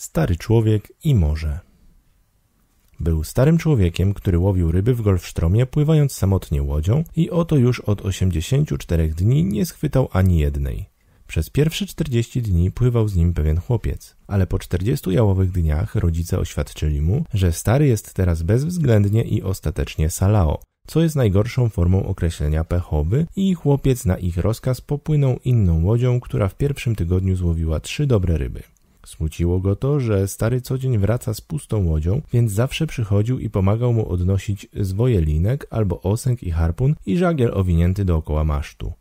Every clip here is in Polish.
Stary człowiek i morze. Był starym człowiekiem, który łowił ryby w Golfsztromie, pływając samotnie łodzią i oto już od 84 dni nie schwytał ani jednej. Przez pierwsze 40 dni pływał z nim pewien chłopiec, ale po 40 jałowych dniach rodzice oświadczyli mu, że stary jest teraz bezwzględnie i ostatecznie salao, co jest najgorszą formą określenia pechoby, i chłopiec na ich rozkaz popłynął inną łodzią, która w pierwszym tygodniu złowiła trzy dobre ryby. Smuciło go to, że stary codzień wraca z pustą łodzią, więc zawsze przychodził i pomagał mu odnosić zwoje linek albo osęg i harpun i żagiel owinięty dookoła masztu.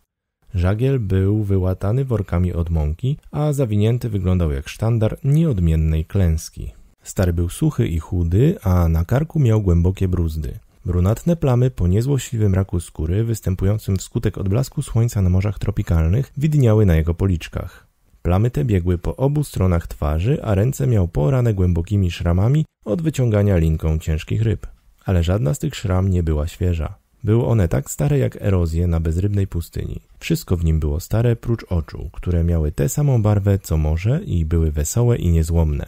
Żagiel był wyłatany workami od mąki, a zawinięty wyglądał jak sztandar nieodmiennej klęski. Stary był suchy i chudy, a na karku miał głębokie bruzdy. Brunatne plamy po niezłośliwym raku skóry, występującym wskutek odblasku słońca na morzach tropikalnych, widniały na jego policzkach. Plamy te biegły po obu stronach twarzy, a ręce miał porane głębokimi szramami od wyciągania linką ciężkich ryb. Ale żadna z tych szram nie była świeża. Były one tak stare jak erozje na bezrybnej pustyni. Wszystko w nim było stare, prócz oczu, które miały tę samą barwę co morze i były wesołe i niezłomne.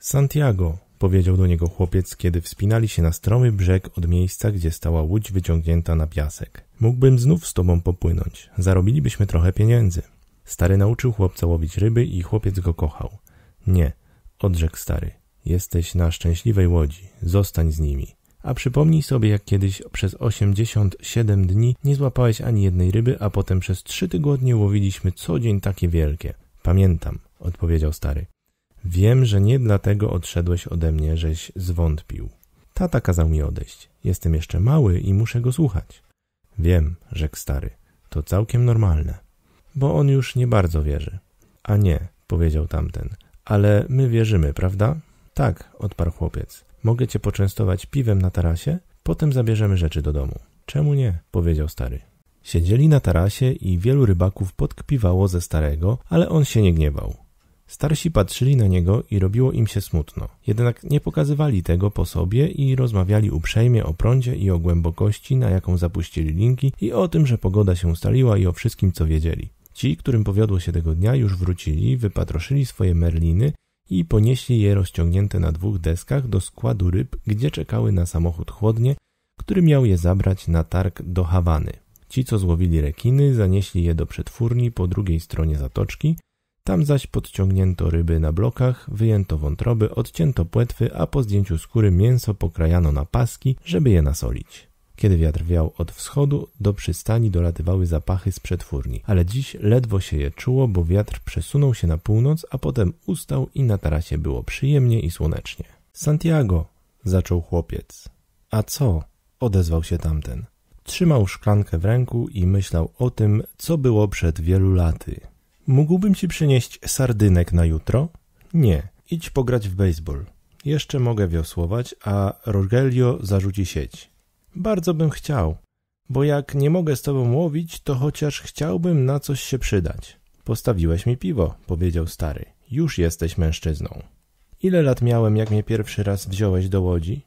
Santiago, powiedział do niego chłopiec, kiedy wspinali się na stromy brzeg od miejsca, gdzie stała łódź wyciągnięta na piasek. Mógłbym znów z tobą popłynąć. Zarobilibyśmy trochę pieniędzy. Stary nauczył chłopca łowić ryby i chłopiec go kochał. Nie, odrzekł stary. Jesteś na szczęśliwej łodzi, zostań z nimi. A przypomnij sobie, jak kiedyś przez 87 dni nie złapałeś ani jednej ryby, a potem przez trzy tygodnie łowiliśmy co dzień takie wielkie. Pamiętam, odpowiedział stary. Wiem, że nie dlatego odszedłeś ode mnie, żeś zwątpił. Tata kazał mi odejść. Jestem jeszcze mały i muszę go słuchać. Wiem, rzekł stary. To całkiem normalne bo on już nie bardzo wierzy. A nie, powiedział tamten, ale my wierzymy, prawda? Tak, odparł chłopiec. Mogę cię poczęstować piwem na tarasie, potem zabierzemy rzeczy do domu. Czemu nie? powiedział stary. Siedzieli na tarasie i wielu rybaków podkpiwało ze starego, ale on się nie gniewał. Starsi patrzyli na niego i robiło im się smutno. Jednak nie pokazywali tego po sobie i rozmawiali uprzejmie o prądzie i o głębokości, na jaką zapuścili linki i o tym, że pogoda się ustaliła i o wszystkim, co wiedzieli. Ci, którym powiodło się tego dnia, już wrócili, wypatroszyli swoje merliny i ponieśli je rozciągnięte na dwóch deskach do składu ryb, gdzie czekały na samochód chłodnie, który miał je zabrać na targ do Hawany. Ci, co złowili rekiny, zanieśli je do przetwórni po drugiej stronie zatoczki, tam zaś podciągnięto ryby na blokach, wyjęto wątroby, odcięto płetwy, a po zdjęciu skóry mięso pokrajano na paski, żeby je nasolić. Kiedy wiatr wiał od wschodu, do przystani dolatywały zapachy z przetwórni, ale dziś ledwo się je czuło, bo wiatr przesunął się na północ, a potem ustał i na tarasie było przyjemnie i słonecznie. Santiago, zaczął chłopiec. A co? odezwał się tamten. Trzymał szklankę w ręku i myślał o tym, co było przed wielu laty. Mógłbym ci przynieść sardynek na jutro? Nie, idź pograć w baseball. Jeszcze mogę wiosłować, a Rogelio zarzuci sieć. Bardzo bym chciał, bo jak nie mogę z tobą łowić, to chociaż chciałbym na coś się przydać. Postawiłeś mi piwo, powiedział stary. Już jesteś mężczyzną. Ile lat miałem, jak mnie pierwszy raz wziąłeś do łodzi?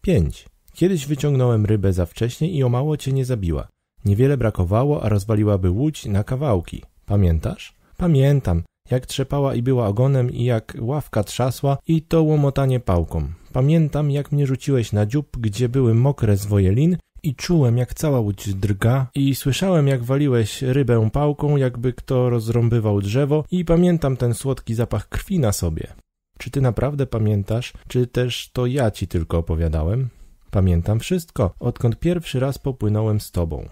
Pięć. Kiedyś wyciągnąłem rybę za wcześnie i o mało cię nie zabiła. Niewiele brakowało, a rozwaliłaby łódź na kawałki. Pamiętasz? Pamiętam jak trzepała i była ogonem i jak ławka trzasła i to łomotanie pałką. Pamiętam, jak mnie rzuciłeś na dziób, gdzie były mokre zwoje lin i czułem, jak cała łódź drga i słyszałem, jak waliłeś rybę pałką, jakby kto rozrąbywał drzewo i pamiętam ten słodki zapach krwi na sobie. Czy ty naprawdę pamiętasz, czy też to ja ci tylko opowiadałem? Pamiętam wszystko, odkąd pierwszy raz popłynąłem z tobą.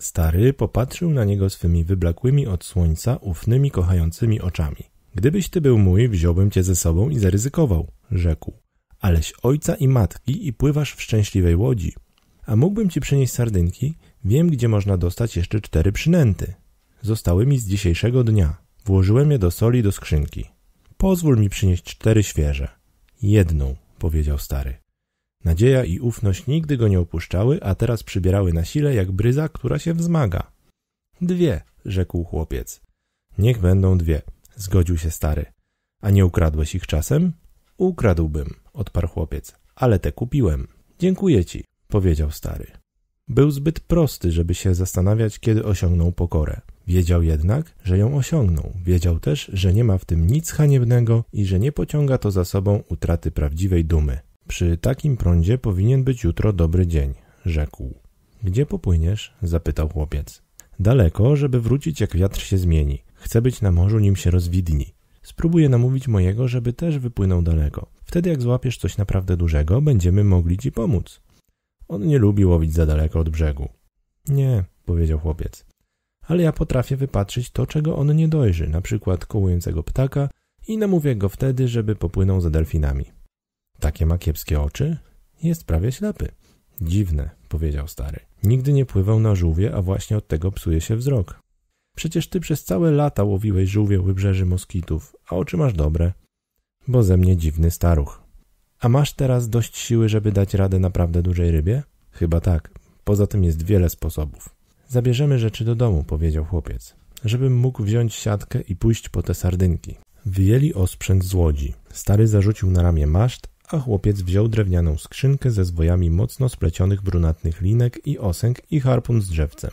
Stary popatrzył na niego swymi wyblakłymi od słońca, ufnymi, kochającymi oczami. Gdybyś ty był mój, wziąłbym cię ze sobą i zaryzykował, rzekł. Aleś ojca i matki i pływasz w szczęśliwej łodzi. A mógłbym ci przynieść sardynki? Wiem, gdzie można dostać jeszcze cztery przynęty. Zostały mi z dzisiejszego dnia. Włożyłem je do soli do skrzynki. Pozwól mi przynieść cztery świeże. Jedną, powiedział stary. Nadzieja i ufność nigdy go nie opuszczały, a teraz przybierały na sile jak bryza, która się wzmaga. Dwie, rzekł chłopiec. Niech będą dwie, zgodził się stary. A nie ukradłeś ich czasem? Ukradłbym, odparł chłopiec, ale te kupiłem. Dziękuję ci, powiedział stary. Był zbyt prosty, żeby się zastanawiać, kiedy osiągnął pokorę. Wiedział jednak, że ją osiągnął. Wiedział też, że nie ma w tym nic haniebnego i że nie pociąga to za sobą utraty prawdziwej dumy. Przy takim prądzie powinien być jutro dobry dzień, rzekł. Gdzie popłyniesz? zapytał chłopiec. Daleko, żeby wrócić jak wiatr się zmieni. Chcę być na morzu, nim się rozwidni. Spróbuję namówić mojego, żeby też wypłynął daleko. Wtedy jak złapiesz coś naprawdę dużego, będziemy mogli ci pomóc. On nie lubi łowić za daleko od brzegu. Nie, powiedział chłopiec. Ale ja potrafię wypatrzyć to, czego on nie dojrzy, na przykład kołującego ptaka i namówię go wtedy, żeby popłynął za delfinami. Takie ma kiepskie oczy? Jest prawie ślepy. Dziwne, powiedział stary. Nigdy nie pływał na żółwie, a właśnie od tego psuje się wzrok. Przecież ty przez całe lata łowiłeś żółwie u wybrzeży moskitów, a oczy masz dobre. Bo ze mnie dziwny staruch. A masz teraz dość siły, żeby dać radę naprawdę dużej rybie? Chyba tak. Poza tym jest wiele sposobów. Zabierzemy rzeczy do domu, powiedział chłopiec, żebym mógł wziąć siatkę i pójść po te sardynki. Wyjęli osprzęt z łodzi. Stary zarzucił na ramię maszt, a chłopiec wziął drewnianą skrzynkę ze zwojami mocno splecionych brunatnych linek i osęg i harpun z drzewcem.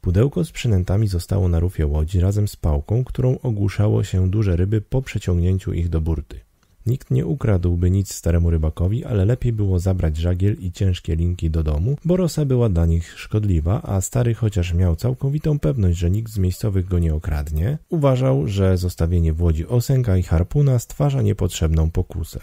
Pudełko z przynętami zostało na rufie łodzi razem z pałką, którą ogłuszało się duże ryby po przeciągnięciu ich do burty. Nikt nie ukradłby nic staremu rybakowi, ale lepiej było zabrać żagiel i ciężkie linki do domu, bo rosa była dla nich szkodliwa, a stary chociaż miał całkowitą pewność, że nikt z miejscowych go nie okradnie, uważał, że zostawienie w łodzi osęga i harpuna stwarza niepotrzebną pokusę.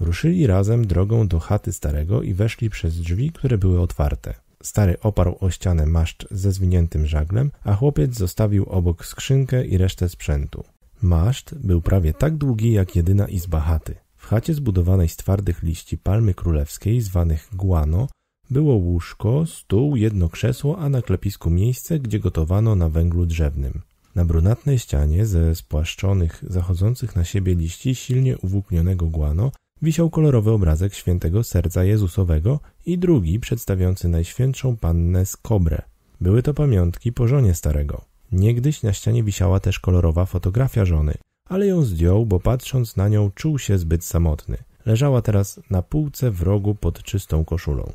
Ruszyli razem drogą do chaty starego i weszli przez drzwi, które były otwarte. Stary oparł o ścianę maszcz ze zwiniętym żaglem, a chłopiec zostawił obok skrzynkę i resztę sprzętu. Maszt był prawie tak długi jak jedyna izba chaty. W chacie zbudowanej z twardych liści palmy królewskiej, zwanych guano, było łóżko, stół, jedno krzesło, a na klepisku miejsce, gdzie gotowano na węglu drzewnym. Na brunatnej ścianie ze spłaszczonych, zachodzących na siebie liści silnie uwłóknionego guano wisiał kolorowy obrazek świętego serca Jezusowego i drugi przedstawiający Najświętszą Pannę z Kobre. Były to pamiątki po żonie starego. Niegdyś na ścianie wisiała też kolorowa fotografia żony, ale ją zdjął, bo patrząc na nią czuł się zbyt samotny. Leżała teraz na półce w rogu pod czystą koszulą.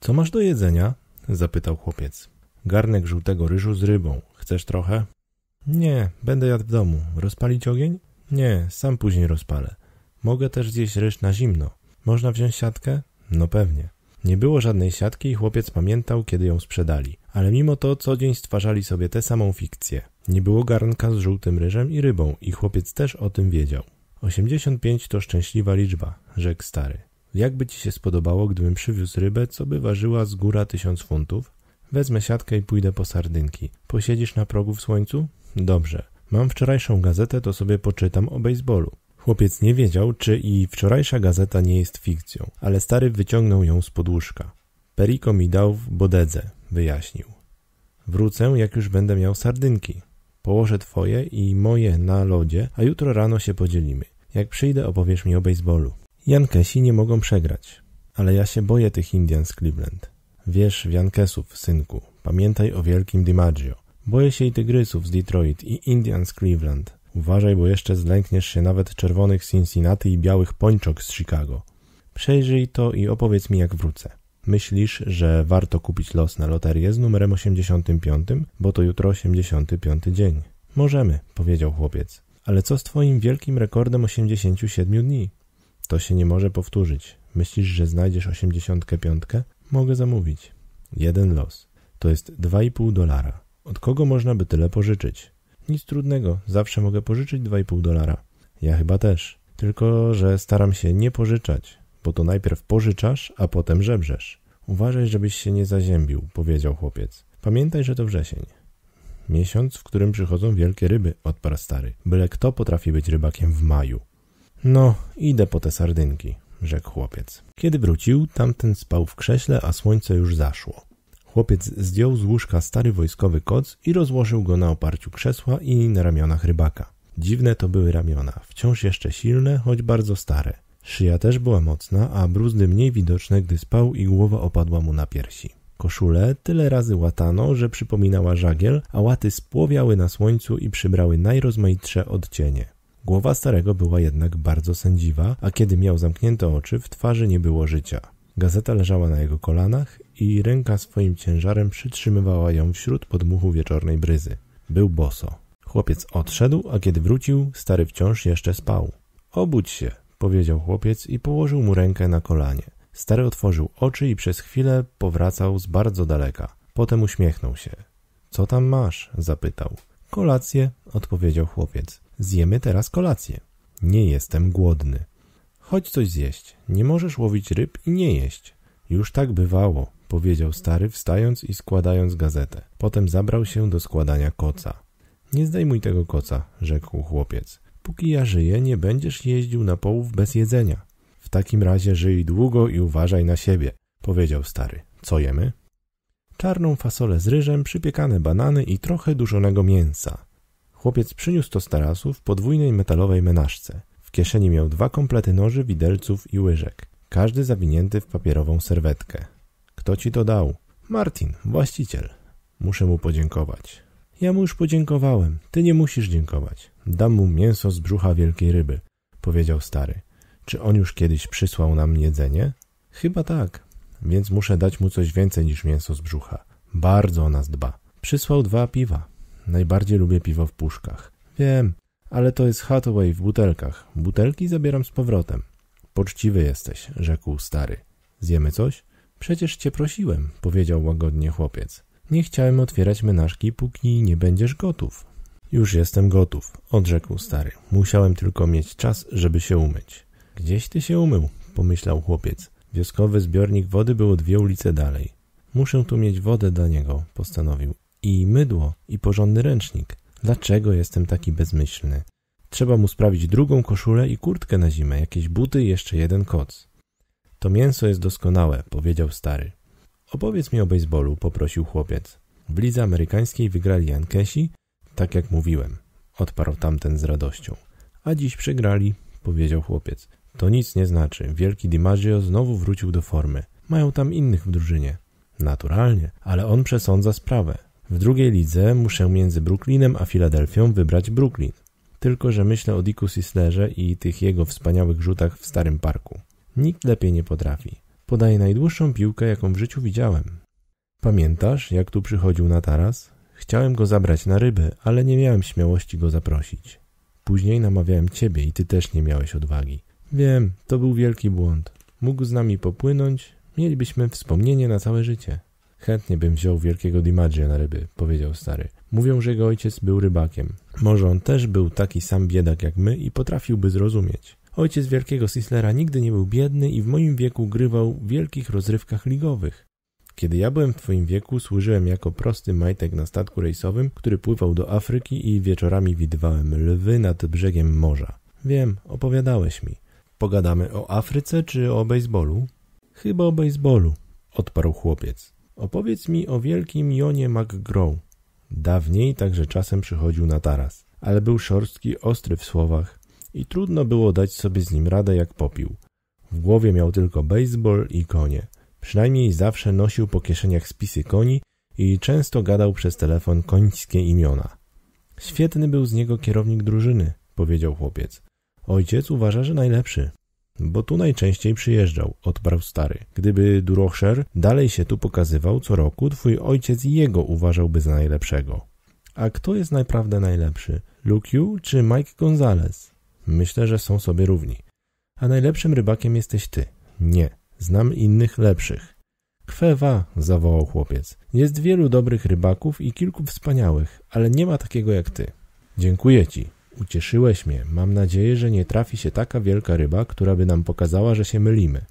Co masz do jedzenia? zapytał chłopiec. Garnek żółtego ryżu z rybą. Chcesz trochę? Nie, będę jadł w domu. Rozpalić ogień? Nie, sam później rozpalę. Mogę też zjeść ryż na zimno. Można wziąć siatkę? No pewnie. Nie było żadnej siatki i chłopiec pamiętał, kiedy ją sprzedali. Ale mimo to co dzień stwarzali sobie tę samą fikcję. Nie było garnka z żółtym ryżem i rybą i chłopiec też o tym wiedział. 85 to szczęśliwa liczba, rzekł stary. Jakby ci się spodobało, gdybym przywiózł rybę, co by ważyła z góra tysiąc funtów? Wezmę siatkę i pójdę po sardynki. Posiedzisz na progu w słońcu? Dobrze. Mam wczorajszą gazetę, to sobie poczytam o baseballu. Chłopiec nie wiedział, czy i wczorajsza gazeta nie jest fikcją, ale stary wyciągnął ją z podłóżka. Periko mi dał w bodedze, wyjaśnił. Wrócę, jak już będę miał sardynki. Położę twoje i moje na lodzie, a jutro rano się podzielimy. Jak przyjdę, opowiesz mi o baseballu. Jankesi nie mogą przegrać. Ale ja się boję tych Indian z Cleveland. Wiesz w Jankesów, synku. Pamiętaj o wielkim DiMaggio. Boję się i tygrysów z Detroit i Indian z Cleveland. Uważaj, bo jeszcze zlękniesz się nawet czerwonych Cincinnati i białych pończok z Chicago. Przejrzyj to i opowiedz mi, jak wrócę. Myślisz, że warto kupić los na loterię z numerem 85, bo to jutro 85 dzień. Możemy, powiedział chłopiec. Ale co z twoim wielkim rekordem 87 dni? To się nie może powtórzyć. Myślisz, że znajdziesz 85? Mogę zamówić. Jeden los. To jest 2,5 dolara. Od kogo można by tyle pożyczyć? Nic trudnego, zawsze mogę pożyczyć 2,5 dolara. Ja chyba też. Tylko, że staram się nie pożyczać, bo to najpierw pożyczasz, a potem żebrzesz. Uważaj, żebyś się nie zaziębił, powiedział chłopiec. Pamiętaj, że to wrzesień. Miesiąc, w którym przychodzą wielkie ryby, odparł stary. Byle kto potrafi być rybakiem w maju. No, idę po te sardynki, rzekł chłopiec. Kiedy wrócił, tamten spał w krześle, a słońce już zaszło. Chłopiec zdjął z łóżka stary wojskowy koc i rozłożył go na oparciu krzesła i na ramionach rybaka. Dziwne to były ramiona, wciąż jeszcze silne, choć bardzo stare. Szyja też była mocna, a bruzdy mniej widoczne, gdy spał i głowa opadła mu na piersi. Koszulę tyle razy łatano, że przypominała żagiel, a łaty spłowiały na słońcu i przybrały najrozmaitsze odcienie. Głowa starego była jednak bardzo sędziwa, a kiedy miał zamknięte oczy, w twarzy nie było życia. Gazeta leżała na jego kolanach i ręka swoim ciężarem przytrzymywała ją wśród podmuchu wieczornej bryzy. Był boso. Chłopiec odszedł, a kiedy wrócił, stary wciąż jeszcze spał. Obudź się, powiedział chłopiec i położył mu rękę na kolanie. Stary otworzył oczy i przez chwilę powracał z bardzo daleka. Potem uśmiechnął się. Co tam masz? zapytał. Kolację, odpowiedział chłopiec. Zjemy teraz kolację. Nie jestem głodny. Chodź coś zjeść. Nie możesz łowić ryb i nie jeść. Już tak bywało, powiedział stary, wstając i składając gazetę. Potem zabrał się do składania koca. Nie zdejmuj tego koca, rzekł chłopiec. Póki ja żyję, nie będziesz jeździł na połów bez jedzenia. W takim razie żyj długo i uważaj na siebie, powiedział stary. Co jemy? Czarną fasolę z ryżem, przypiekane banany i trochę duszonego mięsa. Chłopiec przyniósł to z tarasu w podwójnej metalowej menażce. W kieszeni miał dwa komplety noży, widelców i łyżek, każdy zawinięty w papierową serwetkę. Kto ci to dał? Martin, właściciel. Muszę mu podziękować. Ja mu już podziękowałem. Ty nie musisz dziękować. Dam mu mięso z brzucha wielkiej ryby, powiedział stary. Czy on już kiedyś przysłał nam jedzenie? Chyba tak. Więc muszę dać mu coś więcej niż mięso z brzucha. Bardzo o nas dba. Przysłał dwa piwa. Najbardziej lubię piwo w puszkach. Wiem, ale to jest Hathaway w butelkach. Butelki zabieram z powrotem. Poczciwy jesteś, rzekł stary. Zjemy coś? Przecież cię prosiłem, powiedział łagodnie chłopiec. Nie chciałem otwierać menażki, póki nie będziesz gotów. Już jestem gotów, odrzekł stary. Musiałem tylko mieć czas, żeby się umyć. Gdzieś ty się umył, pomyślał chłopiec. Wioskowy zbiornik wody był dwie ulice dalej. Muszę tu mieć wodę dla niego, postanowił. I mydło, i porządny ręcznik. Dlaczego jestem taki bezmyślny? Trzeba mu sprawić drugą koszulę i kurtkę na zimę, jakieś buty i jeszcze jeden koc. To mięso jest doskonałe, powiedział stary. Opowiedz mi o baseballu, poprosił chłopiec. W lidze amerykańskiej wygrali Jankesi, tak jak mówiłem, odparł tamten z radością. A dziś przegrali, powiedział chłopiec. To nic nie znaczy, wielki DiMaggio znowu wrócił do formy. Mają tam innych w drużynie. Naturalnie, ale on przesądza sprawę. W drugiej lidze muszę między Brooklynem a Filadelfią wybrać Brooklyn. Tylko, że myślę o Dicku Sislerze i tych jego wspaniałych rzutach w Starym Parku. Nikt lepiej nie potrafi. Podaje najdłuższą piłkę, jaką w życiu widziałem. Pamiętasz, jak tu przychodził na taras? Chciałem go zabrać na ryby, ale nie miałem śmiałości go zaprosić. Później namawiałem ciebie i ty też nie miałeś odwagi. Wiem, to był wielki błąd. Mógł z nami popłynąć, mielibyśmy wspomnienie na całe życie. Chętnie bym wziął wielkiego Dimaggio na ryby, powiedział stary. Mówią, że jego ojciec był rybakiem. Może on też był taki sam biedak jak my i potrafiłby zrozumieć. Ojciec wielkiego Sislera nigdy nie był biedny i w moim wieku grywał w wielkich rozrywkach ligowych. Kiedy ja byłem w twoim wieku, służyłem jako prosty majtek na statku rejsowym, który pływał do Afryki i wieczorami widywałem lwy nad brzegiem morza. Wiem, opowiadałeś mi. Pogadamy o Afryce czy o baseballu? Chyba o baseballu, odparł chłopiec. Opowiedz mi o wielkim Jonie McGraw. Dawniej także czasem przychodził na taras, ale był szorstki, ostry w słowach i trudno było dać sobie z nim radę jak popił. W głowie miał tylko baseball i konie. Przynajmniej zawsze nosił po kieszeniach spisy koni i często gadał przez telefon końskie imiona. Świetny był z niego kierownik drużyny, powiedział chłopiec. Ojciec uważa, że najlepszy bo tu najczęściej przyjeżdżał, odparł stary. Gdyby Durocher dalej się tu pokazywał co roku, twój ojciec jego uważałby za najlepszego. A kto jest naprawdę najlepszy? Lukiu czy Mike Gonzalez? Myślę, że są sobie równi. A najlepszym rybakiem jesteś ty. Nie, znam innych lepszych. Kwewa, zawołał chłopiec. Jest wielu dobrych rybaków i kilku wspaniałych, ale nie ma takiego jak ty. Dziękuję ci, Ucieszyłeś mnie. Mam nadzieję, że nie trafi się taka wielka ryba, która by nam pokazała, że się mylimy.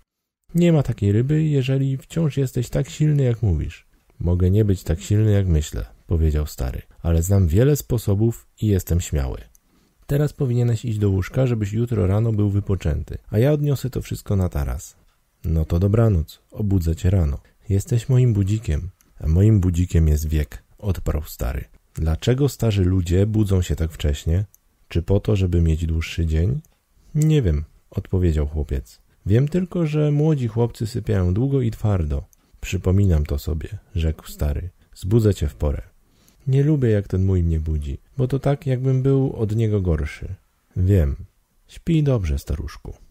Nie ma takiej ryby, jeżeli wciąż jesteś tak silny, jak mówisz. Mogę nie być tak silny, jak myślę, powiedział stary, ale znam wiele sposobów i jestem śmiały. Teraz powinieneś iść do łóżka, żebyś jutro rano był wypoczęty, a ja odniosę to wszystko na taras. No to dobranoc, obudzę cię rano. Jesteś moim budzikiem, a moim budzikiem jest wiek, odparł stary. Dlaczego starzy ludzie budzą się tak wcześnie? Czy po to, żeby mieć dłuższy dzień? Nie wiem, odpowiedział chłopiec. Wiem tylko, że młodzi chłopcy sypiają długo i twardo. Przypominam to sobie, rzekł stary. Zbudzę cię w porę. Nie lubię, jak ten mój mnie budzi, bo to tak, jakbym był od niego gorszy. Wiem. Śpij dobrze, staruszku.